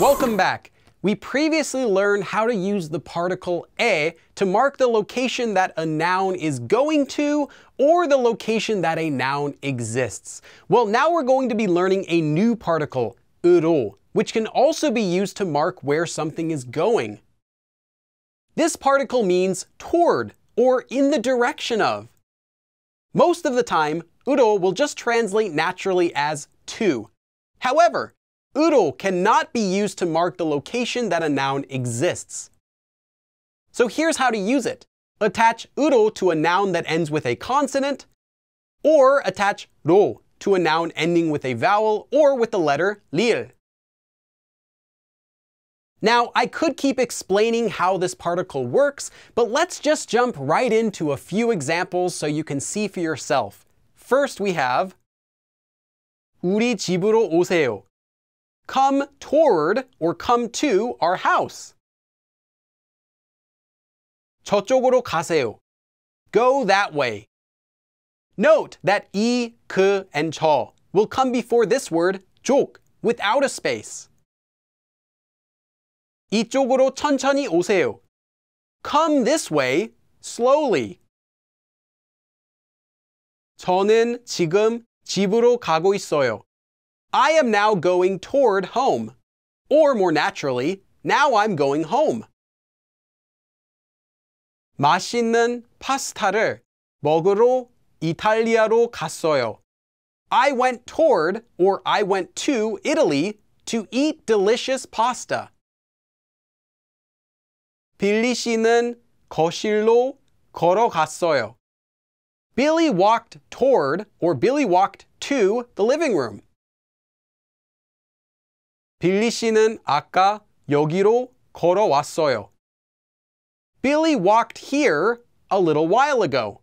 Welcome back. We previously learned how to use the particle a to mark the location that a noun is going to or the location that a noun exists. Well, now we're going to be learning a new particle, 으로, which can also be used to mark where something is going. This particle means toward or in the direction of. Most of the time, 으로 will just translate naturally as to. However, Udl cannot be used to mark the location that a noun exists. So here's how to use it. Attach udl to a noun that ends with a consonant, or attach ro to a noun ending with a vowel or with the letter lil. Now, I could keep explaining how this particle works, but let's just jump right into a few examples so you can see for yourself. First, we have 우리 집으로 오세요 come toward or come to our house. 저쪽으로 가세요. Go that way. Note that 이, 그, and 저 will come before this word 쪽 without a space. 이쪽으로 천천히 오세요. Come this way slowly. 저는 지금 집으로 가고 있어요. I am now going toward home. Or more naturally, now I'm going home. 맛있는 파스타를 먹으러 이탈리아로 갔어요. I went toward or I went to Italy to eat delicious pasta. 빌리 씨는 거실로 걸어갔어요. Billy walked toward or Billy walked to the living room. 빌리 씨는 아까 여기로 걸어왔어요. Billy walked here a little while ago.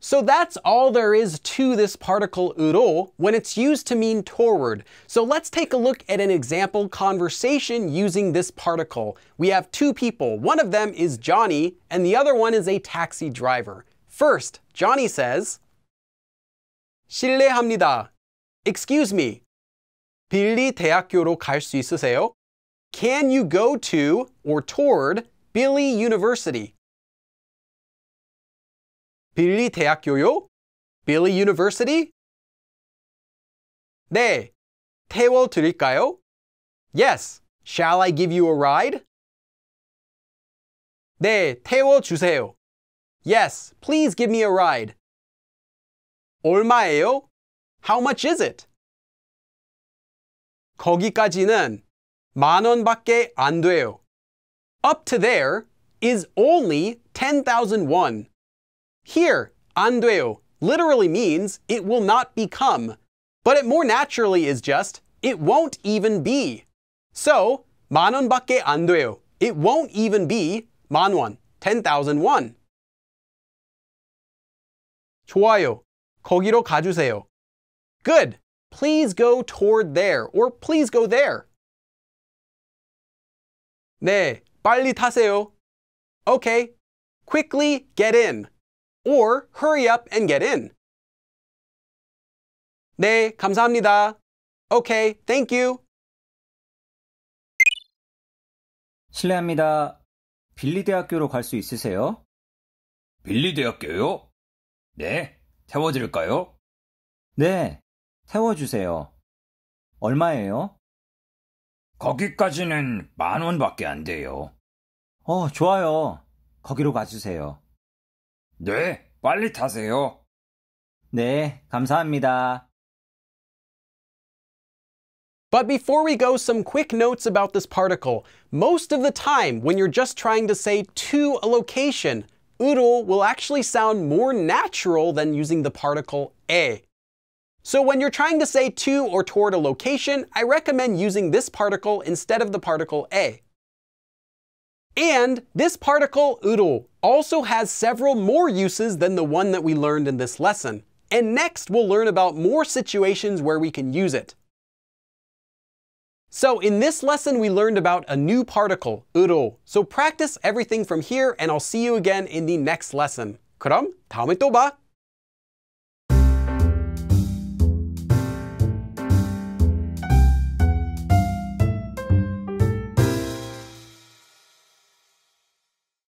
So that's all there is to this particle 으로 when it's used to mean toward. So let's take a look at an example conversation using this particle. We have two people. One of them is Johnny and the other one is a taxi driver. First, Johnny says, 실례합니다. Excuse me. 빌리 대학교로 갈 수 있으세요? Can you go to or toward Billy University? 빌리 대학교요? Billy University? 네. 태워 드릴까요? Yes. Shall I give you a ride? 네, 태워 주세요. Yes, please give me a ride. 얼마예요? How much is it? 거기까지는 만 원밖에 안 돼요. Up to there is only 10,000 won. Here, 안 돼요 literally means it will not become, but it more naturally is just it won't even be. So, 만 원밖에 안 돼요. It won't even be 만 원, 10,000 won. 좋아요. 거기로 가주세요. Good. Please go toward there or please go there. 네, 빨리 타세요. Okay. Quickly get in or hurry up and get in. 네, 감사합니다. Okay, thank you. 실례합니다. 빌리 대학교로 갈 수 있으세요? 빌리 대학교요? 네, 태워드릴까요? 네, 태워주세요. 얼마예요? 거기까지는 만 원밖에 안 돼요. 어, 좋아요. 거기로 가주세요. 네, 빨리 타세요. 네, 감사합니다. But before we go, some quick notes about this particle. Most of the time, when you're just trying to say to a location, oodle will actually sound more natural than using the particle a. So when you're trying to say to or toward a location, I recommend using this particle instead of the particle a. And this particle oodle also has several more uses than the one that we learned in this lesson. And next, we'll learn about more situations where we can use it. So in this lesson, we learned about a new particle, 으로. So practice everything from here, and I'll see you again in the next lesson. 그럼 다음에 또 봐!